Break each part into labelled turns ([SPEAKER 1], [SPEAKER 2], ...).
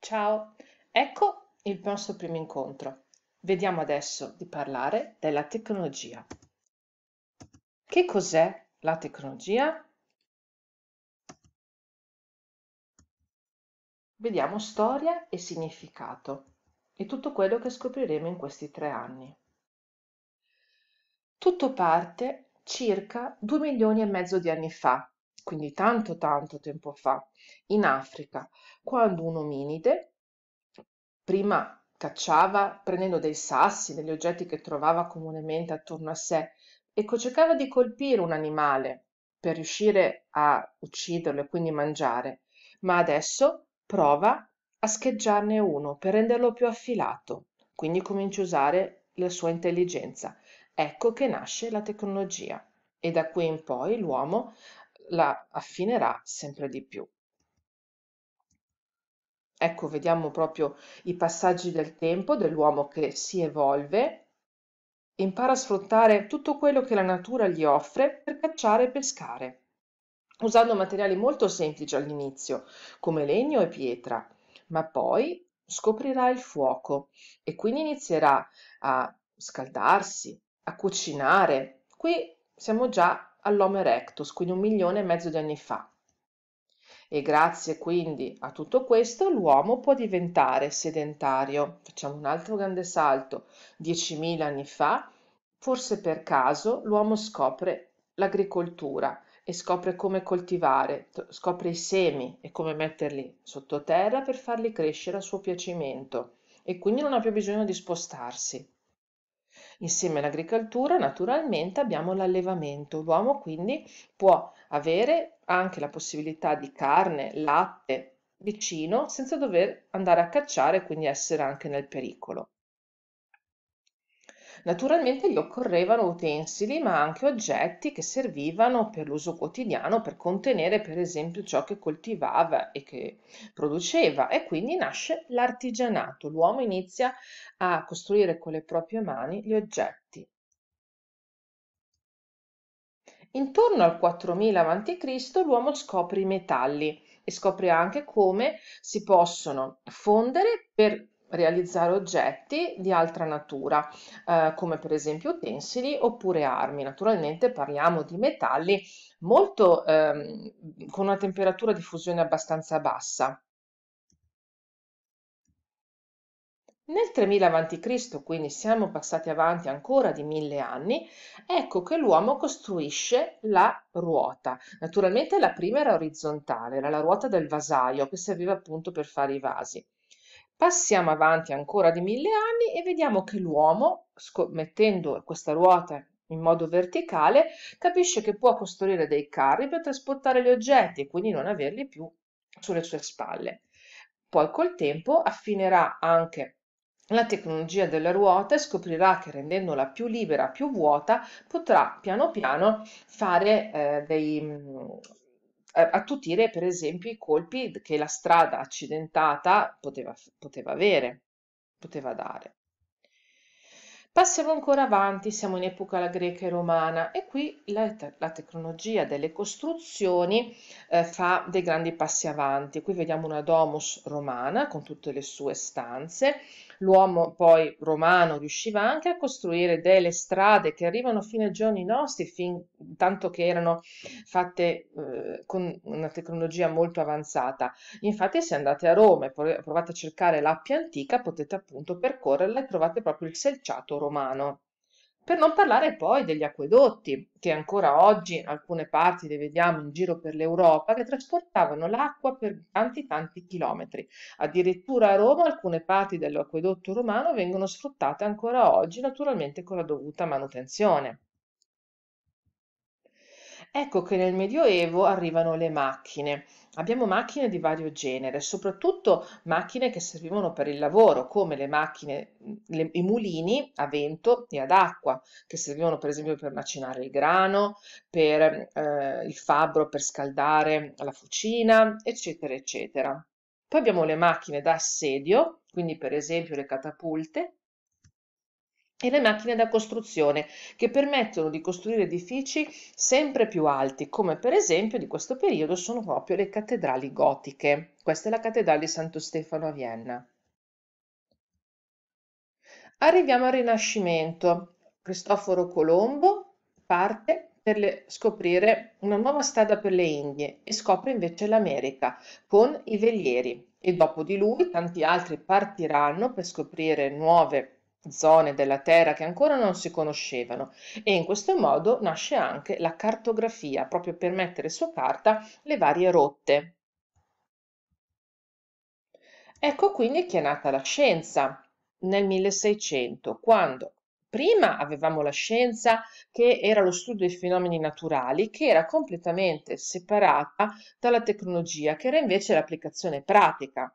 [SPEAKER 1] Ciao, ecco il nostro primo incontro. Vediamo adesso di parlare della tecnologia. Che cos'è la tecnologia? Vediamo storia e significato e tutto quello che scopriremo in questi tre anni. Tutto parte circa due milioni e mezzo di anni fa, quindi tanto tanto tempo fa, in Africa, quando un ominide prima cacciava prendendo dei sassi, degli oggetti che trovava comunemente attorno a sé, ecco, cercava di colpire un animale per riuscire a ucciderlo e quindi mangiare, ma adesso prova a scheggiarne uno per renderlo più affilato, quindi comincia a usare la sua intelligenza. Ecco che nasce la tecnologia e da qui in poi l'uomo la affinerà sempre di più. Ecco, vediamo proprio i passaggi del tempo dell'uomo che si evolve, impara a sfruttare tutto quello che la natura gli offre per cacciare e pescare, usando materiali molto semplici all'inizio, come legno e pietra, ma poi scoprirà il fuoco e quindi inizierà a scaldarsi, a cucinare. Qui siamo già all'Homo erectus, quindi un milione e mezzo di anni fa. E grazie quindi a tutto questo l'uomo può diventare sedentario. Facciamo un altro grande salto. 10.000 anni fa, forse per caso, l'uomo scopre l'agricoltura e scopre come coltivare, scopre i semi e come metterli sottoterra per farli crescere a suo piacimento e quindi non ha più bisogno di spostarsi. Insieme all'agricoltura naturalmente abbiamo l'allevamento, l'uomo quindi può avere anche la possibilità di carne, latte vicino senza dover andare a cacciare e quindi essere anche nel pericolo. Naturalmente gli occorrevano utensili ma anche oggetti che servivano per l'uso quotidiano per contenere per esempio ciò che coltivava e che produceva e quindi nasce l'artigianato, l'uomo inizia a costruire con le proprie mani gli oggetti. Intorno al 4000 a.C. l'uomo scopre i metalli e scopre anche come si possono fondere per realizzare oggetti di altra natura, eh, come per esempio utensili oppure armi. Naturalmente parliamo di metalli molto, ehm, con una temperatura di fusione abbastanza bassa. Nel 3000 a.C., quindi siamo passati avanti ancora di mille anni, ecco che l'uomo costruisce la ruota. Naturalmente la prima era orizzontale, era la ruota del vasaio che serviva appunto per fare i vasi. Passiamo avanti ancora di mille anni e vediamo che l'uomo, mettendo questa ruota in modo verticale, capisce che può costruire dei carri per trasportare gli oggetti e quindi non averli più sulle sue spalle. Poi col tempo affinerà anche la tecnologia della ruota e scoprirà che rendendola più libera, più vuota, potrà piano piano fare eh, dei, eh, attutire per esempio i colpi che la strada accidentata poteva, poteva avere, poteva dare. Passiamo ancora avanti, siamo in epoca greca e romana e qui la, te la tecnologia delle costruzioni eh, fa dei grandi passi avanti. Qui vediamo una domus romana con tutte le sue stanze L'uomo poi romano riusciva anche a costruire delle strade che arrivano fino ai giorni nostri, fin, tanto che erano fatte eh, con una tecnologia molto avanzata. Infatti se andate a Roma e provate a cercare l'Appia antica potete appunto percorrerla e trovate proprio il selciato romano. Per non parlare poi degli acquedotti, che ancora oggi in alcune parti li vediamo in giro per l'Europa, che trasportavano l'acqua per tanti tanti chilometri. Addirittura a Roma alcune parti dell'acquedotto romano vengono sfruttate ancora oggi, naturalmente con la dovuta manutenzione. Ecco che nel Medioevo arrivano le macchine. Abbiamo macchine di vario genere, soprattutto macchine che servivano per il lavoro, come le macchine, le, i mulini a vento e ad acqua, che servivano per esempio per macinare il grano, per eh, il fabbro per scaldare la fucina, eccetera, eccetera. Poi abbiamo le macchine da assedio, quindi per esempio le catapulte, e le macchine da costruzione che permettono di costruire edifici sempre più alti, come per esempio di questo periodo sono proprio le cattedrali gotiche. Questa è la cattedrale di Santo Stefano a Vienna. Arriviamo al Rinascimento. Cristoforo Colombo parte per le, scoprire una nuova strada per le Indie e scopre invece l'America con i velieri e dopo di lui tanti altri partiranno per scoprire nuove zone della Terra che ancora non si conoscevano e in questo modo nasce anche la cartografia, proprio per mettere su carta le varie rotte. Ecco quindi che è nata la scienza nel 1600, quando Prima avevamo la scienza che era lo studio dei fenomeni naturali, che era completamente separata dalla tecnologia, che era invece l'applicazione pratica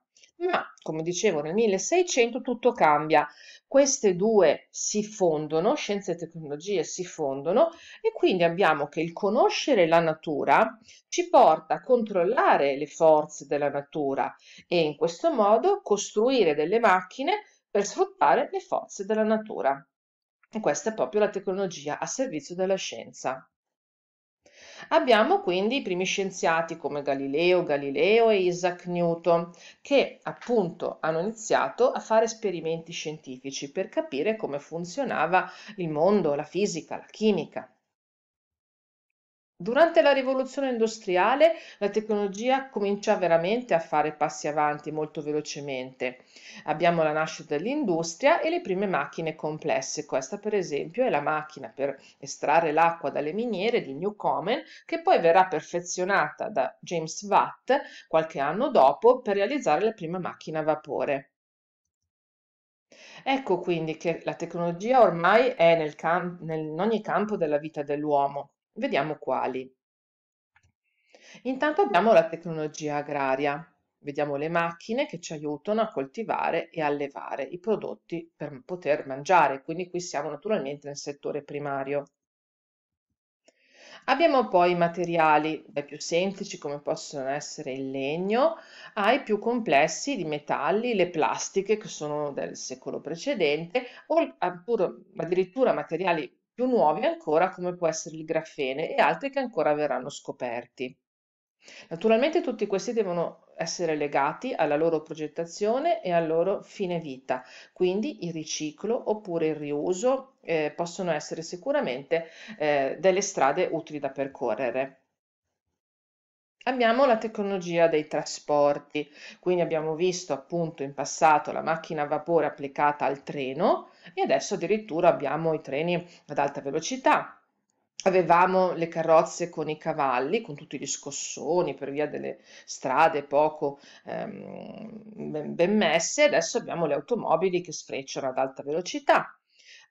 [SPEAKER 1] ma come dicevo nel 1600 tutto cambia. Queste due si fondono, scienze e tecnologie si fondono e quindi abbiamo che il conoscere la natura ci porta a controllare le forze della natura e in questo modo costruire delle macchine per sfruttare le forze della natura. E questa è proprio la tecnologia a servizio della scienza. Abbiamo quindi i primi scienziati come Galileo, Galileo e Isaac Newton che appunto hanno iniziato a fare esperimenti scientifici per capire come funzionava il mondo, la fisica, la chimica. Durante la rivoluzione industriale la tecnologia comincia veramente a fare passi avanti molto velocemente. Abbiamo la nascita dell'industria e le prime macchine complesse. Questa per esempio è la macchina per estrarre l'acqua dalle miniere di Newcomen che poi verrà perfezionata da James Watt qualche anno dopo per realizzare la prima macchina a vapore. Ecco quindi che la tecnologia ormai è nel nel, in ogni campo della vita dell'uomo. Vediamo quali. Intanto abbiamo la tecnologia agraria. Vediamo le macchine che ci aiutano a coltivare e allevare i prodotti per poter mangiare, quindi qui siamo naturalmente nel settore primario. Abbiamo poi i materiali, dai più semplici come possono essere il legno, ai più complessi, di metalli, le plastiche che sono del secolo precedente, o addirittura materiali più nuovi ancora come può essere il grafene e altri che ancora verranno scoperti. Naturalmente tutti questi devono essere legati alla loro progettazione e al loro fine vita, quindi il riciclo oppure il riuso eh, possono essere sicuramente eh, delle strade utili da percorrere. Abbiamo la tecnologia dei trasporti, quindi abbiamo visto appunto in passato la macchina a vapore applicata al treno e adesso addirittura abbiamo i treni ad alta velocità. Avevamo le carrozze con i cavalli, con tutti gli scossoni per via delle strade poco ehm, ben messe, adesso abbiamo le automobili che sfrecciano ad alta velocità.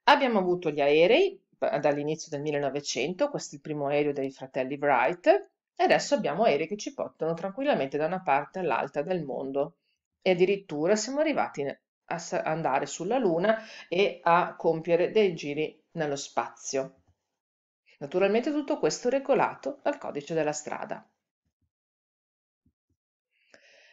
[SPEAKER 1] Abbiamo avuto gli aerei dall'inizio del 1900, questo è il primo aereo dei fratelli Wright, e adesso abbiamo aerei che ci portano tranquillamente da una parte all'altra del mondo e addirittura siamo arrivati a andare sulla Luna e a compiere dei giri nello spazio. Naturalmente tutto questo regolato dal codice della strada.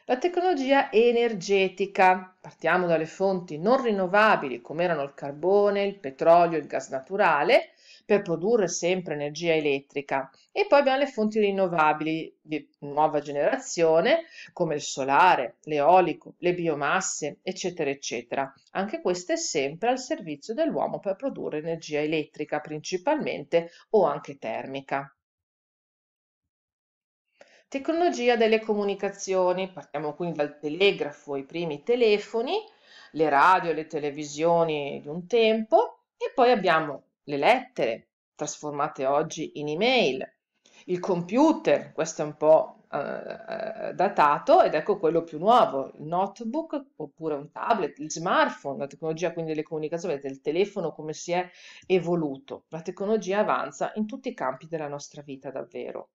[SPEAKER 1] La tecnologia energetica, partiamo dalle fonti non rinnovabili come erano il carbone, il petrolio, il gas naturale, per produrre sempre energia elettrica. E poi abbiamo le fonti rinnovabili di nuova generazione, come il solare, l'eolico, le biomasse, eccetera, eccetera. Anche queste sempre al servizio dell'uomo per produrre energia elettrica principalmente o anche termica. Tecnologia delle comunicazioni, partiamo quindi dal telegrafo, i primi telefoni, le radio, le televisioni di un tempo e poi abbiamo le lettere, trasformate oggi in email, il computer, questo è un po' eh, datato ed ecco quello più nuovo, il notebook oppure un tablet, il smartphone, la tecnologia quindi delle comunicazioni, vedete il telefono come si è evoluto, la tecnologia avanza in tutti i campi della nostra vita davvero.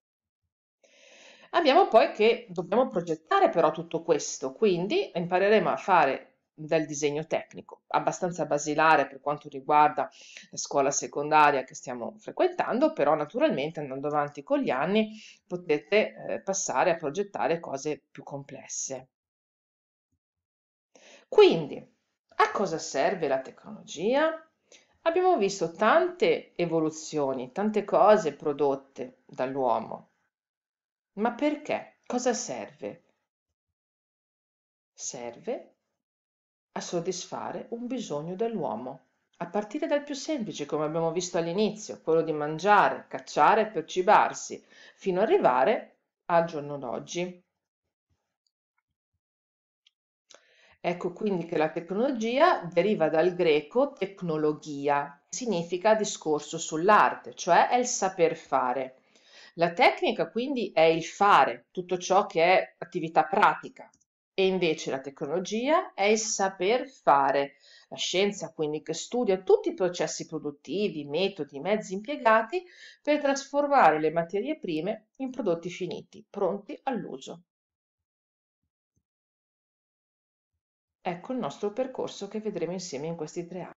[SPEAKER 1] Abbiamo poi che dobbiamo progettare però tutto questo, quindi impareremo a fare dal disegno tecnico, abbastanza basilare per quanto riguarda la scuola secondaria che stiamo frequentando, però naturalmente andando avanti con gli anni potete eh, passare a progettare cose più complesse. Quindi, a cosa serve la tecnologia? Abbiamo visto tante evoluzioni, tante cose prodotte dall'uomo. Ma perché? Cosa serve? Serve a soddisfare un bisogno dell'uomo, a partire dal più semplice, come abbiamo visto all'inizio, quello di mangiare, cacciare per cibarsi, fino ad arrivare al giorno d'oggi. Ecco quindi che la tecnologia deriva dal greco tecnologia, significa discorso sull'arte, cioè è il saper fare. La tecnica quindi è il fare, tutto ciò che è attività pratica, e invece la tecnologia è il saper fare, la scienza quindi che studia tutti i processi produttivi, metodi, mezzi impiegati per trasformare le materie prime in prodotti finiti, pronti all'uso. Ecco il nostro percorso che vedremo insieme in questi tre anni.